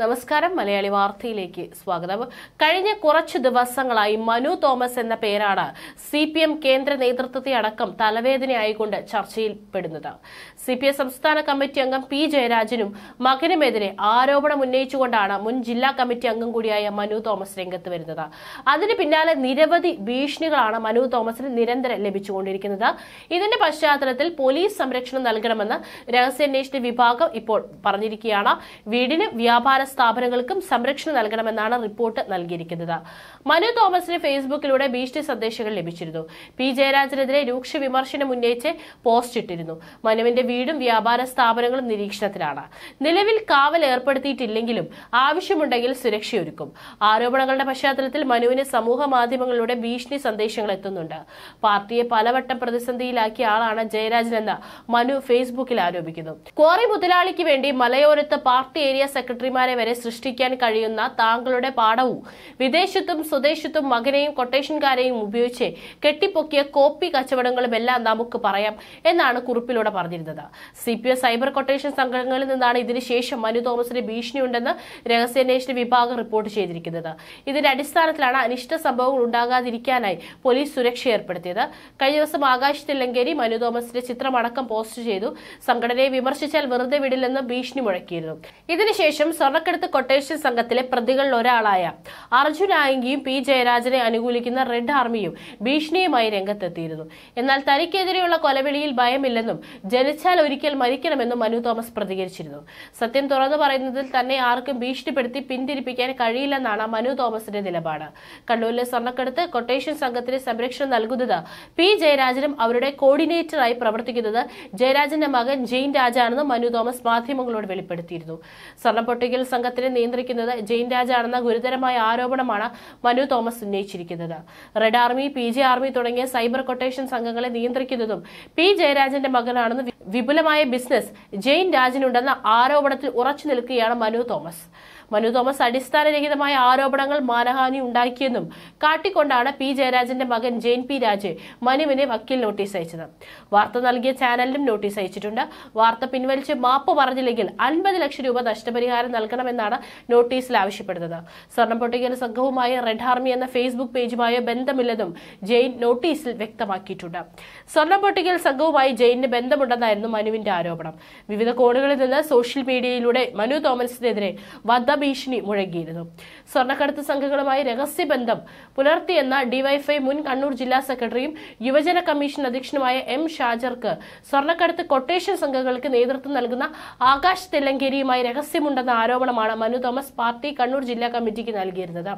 നമസ്കാരം മലയാളി വാർത്തയിലേക്ക് സ്വാഗതം കഴിഞ്ഞ കുറച്ച് ദിവസങ്ങളായി മനു തോമസ് എന്ന പേരാണ് സി പി എം കേന്ദ്ര നേതൃത്വത്തെ അടക്കം തലവേദനയായിക്കൊണ്ട് ചർച്ചയിൽപ്പെടുന്നത് സി പി എം സംസ്ഥാന കമ്മിറ്റി അംഗം പി ജയരാജനും മകനുമെതിരെ ആരോപണം ഉന്നയിച്ചുകൊണ്ടാണ് മുൻ ജില്ലാ കമ്മിറ്റി അംഗം കൂടിയായ മനു തോമസ് രംഗത്ത് വരുന്നത് അതിന് പിന്നാലെ നിരവധി ഭീഷണികളാണ് മനു തോമസിന് നിരന്തരം ലഭിച്ചുകൊണ്ടിരിക്കുന്നത് ഇതിന്റെ പശ്ചാത്തലത്തിൽ പോലീസ് സംരക്ഷണം നൽകണമെന്ന് രഹസ്യാന്വേഷണ വിഭാഗം ഇപ്പോൾ പറഞ്ഞിരിക്കുകയാണ് വീടിന് വ്യാപാര സ്ഥാപനങ്ങൾക്കും സംരക്ഷണം നൽകണമെന്നാണ് റിപ്പോർട്ട് നൽകിയിരിക്കുന്നത് മനു തോമസിന് ഫേസ്ബുക്കിലൂടെ ഭീഷണി സന്ദേശങ്ങൾ ലഭിച്ചിരുന്നു പി ജയരാജനെതിരെ രൂക്ഷ വിമർശനം ഉന്നയിച്ച് പോസ്റ്റ് ഇട്ടിരുന്നു മനുവിന്റെ വീടും വ്യാപാര സ്ഥാപനങ്ങളും നിരീക്ഷണത്തിലാണ് നിലവിൽ കാവൽ ഏർപ്പെടുത്തിയിട്ടില്ലെങ്കിലും ആവശ്യമുണ്ടെങ്കിൽ സുരക്ഷയൊരുക്കും ആരോപണങ്ങളുടെ പശ്ചാത്തലത്തിൽ മനുവിന് സമൂഹ മാധ്യമങ്ങളിലൂടെ ഭീഷണി സന്ദേശങ്ങൾ എത്തുന്നുണ്ട് പാർട്ടിയെ പലവട്ടം പ്രതിസന്ധിയിലാക്കിയ ആളാണ് ജയരാജനെന്ന് മനു ഫേസ്ബുക്കിൽ ആരോപിക്കുന്നു കോറി മുതലാളിക്ക് വേണ്ടി മലയോരത്ത് പാർട്ടി ഏരിയ സെക്രട്ടറിമാരെ വരെ സൃഷ്ടിക്കാൻ കഴിയുന്ന താങ്കളുടെ പാഠവും വിദേശത്തും സ്വദേശത്തും മകനെയും കൊട്ടേഷൻകാരെയും ഉപയോഗിച്ച് കെട്ടിപ്പൊക്കിയ കോപ്പി കച്ചവടങ്ങളുമെല്ലാം നമുക്ക് പറയാം എന്നാണ് കുറിപ്പിലൂടെ പറഞ്ഞിരുന്നത് C P S cyber quotation സംഘങ്ങളിൽ നിന്നാണ് ഇതിനുശേഷം മനു തോമസിന് ഭീഷണിയുണ്ടെന്ന് രഹസ്യാന്വേഷണ വിഭാഗം റിപ്പോർട്ട് ചെയ്തിരിക്കുന്നത് ഇതിന്റെ അടിസ്ഥാനത്തിലാണ് അനിഷ്ട സംഭവങ്ങൾ ഉണ്ടാകാതിരിക്കാനായി പോലീസ് സുരക്ഷ ഏർപ്പെടുത്തിയത് കഴിഞ്ഞ ദിവസം ആകാശ് തില്ലങ്കേരി മനു തോമസിന്റെ ചിത്രമടക്കം പോസ്റ്റ് ചെയ്തു സംഘടനയെ വിമർശിച്ചാൽ വെറുതെ വിടില്ലെന്ന് ഭീഷണി മുഴക്കിയിരുന്നു ഇതിനുശേഷം സ്വർണ്ണ കള്ളക്കടത്ത് കൊട്ടേഷൻ സംഘത്തിലെ പ്രതികളിൽ ഒരാളായ അർജുൻ ആയങ്കിയും പി ജയരാജനെ അനുകൂലിക്കുന്ന റെഡ് ആർമിയും ഭീഷണിയുമായി രംഗത്തെത്തിയിരുന്നു എന്നാൽ തനിക്കെതിരെയുള്ള കൊലവിളിയിൽ ഭയമില്ലെന്നും ജനിച്ചാൽ ഒരിക്കൽ മരിക്കണമെന്നും മനു തോമസ് പ്രതികരിച്ചിരുന്നു സത്യം തുറന്നു പറയുന്നതിൽ തന്നെ ആർക്കും ഭീഷണിപ്പെടുത്തി പിന്തിരിപ്പിക്കാൻ കഴിയില്ലെന്നാണ് മനു തോമസിന്റെ നിലപാട് കണ്ണൂരിലെ സ്വർണ്ണക്കെടുത്ത് കൊട്ടേഷൻ സംഘത്തിന് സംരക്ഷണം നൽകുന്നത് പി ജയരാജനും അവരുടെ കോർഡിനേറ്ററായി പ്രവർത്തിക്കുന്നത് ജയരാജന്റെ മകൻ ജെയിൻ രാജാണെന്നും മനു തോമസ് മാധ്യമങ്ങളോട് വെളിപ്പെടുത്തിയിരുന്നു സ്വർണ്ണപ്പൊട്ടിക്കൽ സംഘത്തിനെ നിയന്ത്രിക്കുന്നത് ജെയിൻ രാജാണെന്ന ഗുരുതരമായ ആരോപണമാണ് മനു തോമസ് ഉന്നയിച്ചിരിക്കുന്നത് red army P J army തുടങ്ങിയ സൈബർ കൊട്ടേഷൻ സംഘങ്ങളെ നിയന്ത്രിക്കുന്നതും പി ജയരാജന്റെ മകനാണെന്ന് വിപുലമായ ബിസിനസ് ജെയിൻ രാജനുണ്ടെന്ന ആരോപണത്തിൽ ഉറച്ചു നിൽക്കുകയാണ് മനു തോമസ് മനു തോമസ് അടിസ്ഥാനരഹിതമായ ആരോപണങ്ങൾ മാനഹാനി ഉണ്ടാക്കിയെന്നും കാട്ടിക്കൊണ്ടാണ് പി ജയരാജന്റെ മകൻ ജെയിൻ പി രാജ് മനുവിനെ വക്കീൽ നോട്ടീസ് അയച്ചത് വാർത്ത നൽകിയ ചാനലിനും നോട്ടീസ് അയച്ചിട്ടുണ്ട് വാർത്ത പിൻവലിച്ച് മാപ്പ് പറഞ്ഞില്ലെങ്കിൽ അൻപത് ലക്ഷം രൂപ നഷ്ടപരിഹാരം നൽകണമെന്നാണ് നോട്ടീസിൽ ആവശ്യപ്പെടുന്നത് സ്വർണം പൊട്ടിക്കൽ സംഘവുമായി റെഡ് ആർമി എന്ന ഫേസ്ബുക്ക് പേജുമായോ ബന്ധമില്ലെന്നും ജെയിൻ നോട്ടീസിൽ വ്യക്തമാക്കിയിട്ടുണ്ട് സ്വർണം പൊട്ടിക്കൽ സംഘവുമായി ജെയിനിന് ബന്ധമുണ്ടെന്നായിരുന്നു മനുവിന്റെ ആരോപണം വിവിധ കോണുകളിൽ നിന്ന് സോഷ്യൽ മീഡിയയിലൂടെ മനു തോമസിനെതിരെ വധം ഭീഷണി മുഴങ്ങിയിരുന്നു സ്വർണ്ണക്കടത്ത് സംഘങ്ങളുമായി രഹസ്യബന്ധം പുലർത്തിയെന്ന ഡിവൈഫൈ മുൻ കണ്ണൂർ ജില്ലാ സെക്രട്ടറിയും യുവജന കമ്മീഷൻ അധ്യക്ഷനുമായ എം ഷാജർക്ക് സ്വർണ്ണക്കടത്ത് കൊട്ടേഷൻ സംഘങ്ങൾക്ക് നേതൃത്വം നൽകുന്ന ആകാശ് തെല്ലങ്കേരിയുമായി രഹസ്യമുണ്ടെന്ന ആരോപണമാണ് മനു തോമസ് പാർട്ടി കണ്ണൂർ ജില്ലാ കമ്മിറ്റിക്ക് നൽകിയിരുന്നത്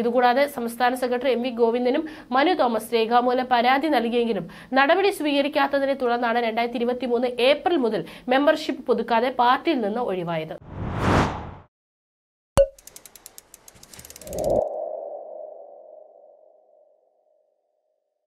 ഇതുകൂടാതെ സംസ്ഥാന സെക്രട്ടറി എം വി ഗോവിന്ദനും മനു തോമസ് രേഖാമൂലം പരാതി നൽകിയെങ്കിലും നടപടി സ്വീകരിക്കാത്തതിനെ തുടർന്നാണ് രണ്ടായിരത്തി ഏപ്രിൽ മുതൽ മെമ്പർഷിപ്പ് പുതുക്കാതെ പാർട്ടിയിൽ നിന്ന് ഒഴിവായത് you